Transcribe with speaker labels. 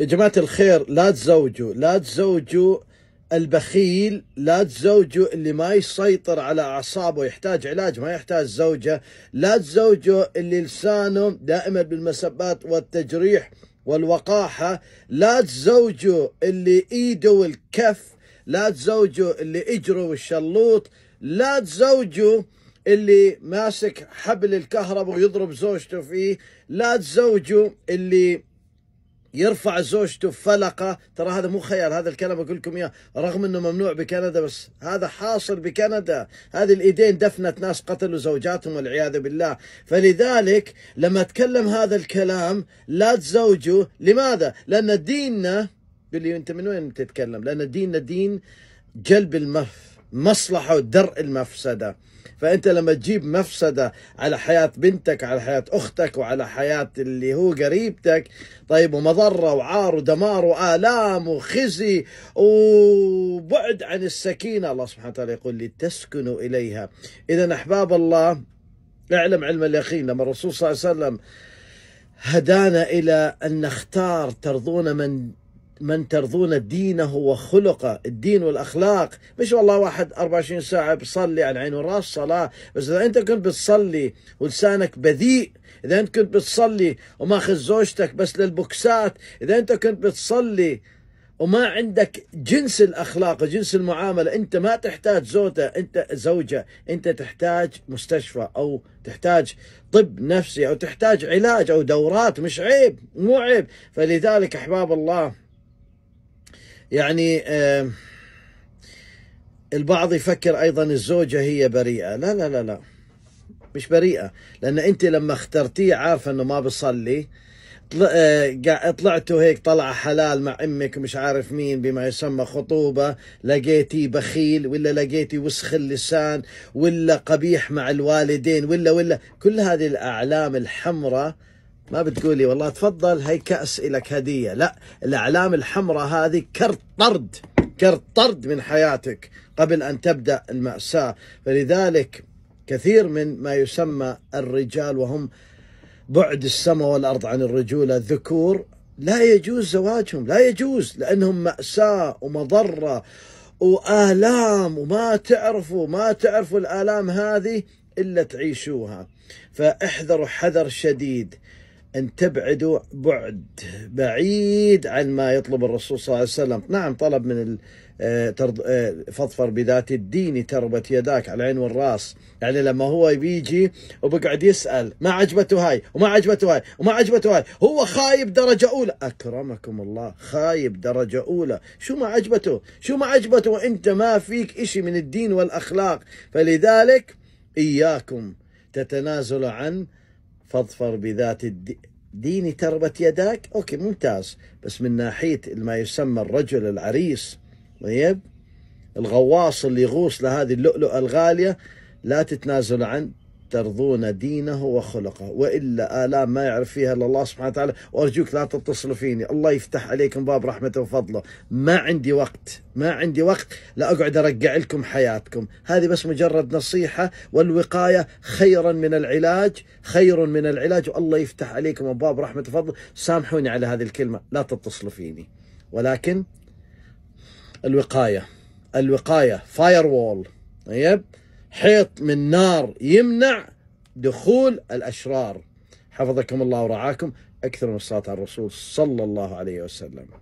Speaker 1: يا جماعة الخير لا تزوجوا لا تزوجوا البخيل لا تزوجوا اللي ما يسيطر على أعصابه يحتاج علاج ما يحتاج زوجة لا تزوجوا اللي لسانه دائما بالمسبات والتجريح والوقاحة لا تزوجوا اللي إيده والكف لا تزوجوا اللي إجره والشلوط لا تزوجوا اللي ماسك حبل الكهرباء ويضرب زوجته فيه لا تزوجوا اللي يرفع زوجته فلقه ترى هذا مو خيال هذا الكلام اقول لكم اياه رغم انه ممنوع بكندا بس هذا حاصل بكندا هذه الايدين دفنت ناس قتلوا زوجاتهم والعياذ بالله فلذلك لما اتكلم هذا الكلام لا تزوجوا لماذا؟ لان ديننا لي انت من وين تتكلم؟ لان ديننا دين جلب المرف مصلحة ودرء المفسدة فأنت لما تجيب مفسدة على حياة بنتك على حياة أختك وعلى حياة اللي هو قريبتك طيب ومضرة وعار ودمار وآلام وخزي وبعد عن السكينة الله سبحانه وتعالى يقول لتسكنوا إليها إذا أحباب الله اعلم علم اليقين لما الرسول صلى الله عليه وسلم هدانا إلى أن نختار ترضون من من ترضون دينه وخلقه الدين والأخلاق مش والله واحد 24 ساعة بصلي عن عين وراس صلاة بس إذا أنت كنت بتصلي ولسانك بذيء إذا أنت كنت بتصلي وماخذ زوجتك بس للبوكسات إذا أنت كنت بتصلي وما عندك جنس الاخلاق وجنس المعامله انت ما تحتاج زوجه انت زوجه انت تحتاج مستشفى او تحتاج طب نفسي او تحتاج علاج او دورات مش عيب مو عيب فلذلك احباب الله يعني البعض يفكر ايضا الزوجه هي بريئه لا لا لا لا مش بريئه لان انت لما اخترتيه عارفه انه ما بصلي آه، طلعتوا هيك طلعه حلال مع امك ومش عارف مين بما يسمى خطوبه لقيتي بخيل ولا لقيتي وسخ اللسان ولا قبيح مع الوالدين ولا ولا كل هذه الاعلام الحمراء ما بتقولي والله تفضل هي كأس لك هدية لا الأعلام الحمراء هذه كرت طرد كرت طرد من حياتك قبل أن تبدأ المأساة فلذلك كثير من ما يسمى الرجال وهم بعد السماء والأرض عن الرجولة الذكور لا يجوز زواجهم لا يجوز لأنهم مأساة ومضرة وآلام وما تعرفوا ما تعرفوا الآلام هذه إلا تعيشوها فاحذروا حذر شديد أن تبعدوا بعد بعيد عن ما يطلب الرسول صلى الله عليه وسلم نعم طلب من آه، آه، فاظفر بذات الدين تربت يداك على العين والراس يعني لما هو بيجي وبقعد يسأل ما عجبته هاي وما عجبته هاي وما عجبته هاي هو خايب درجة أولى أكرمكم الله خايب درجة أولى شو ما عجبته شو ما عجبته وإنت ما فيك إشي من الدين والأخلاق فلذلك إياكم تتنازل عن فاظفر بذات الدين تربت يداك أوكي ممتاز بس من ناحية ما يسمى الرجل العريس طيب الغواص اللي يغوص لهذه اللؤلؤة الغالية لا تتنازل عن ترضون دينه وخلقه والا الام ما يعرف فيها الا الله سبحانه وتعالى وارجوك لا تتصلوا فيني الله يفتح عليكم باب رحمته وفضله ما عندي وقت ما عندي وقت لا اقعد ارجع لكم حياتكم هذه بس مجرد نصيحه والوقايه خيرا من العلاج خير من العلاج والله يفتح عليكم ابواب رحمته وفضله سامحوني على هذه الكلمه لا تتصلوا فيني ولكن الوقايه الوقايه فاير وول طيب حيط من نار يمنع دخول الأشرار حفظكم الله ورعاكم أكثر من الصلاة على الرسول صلى الله عليه وسلم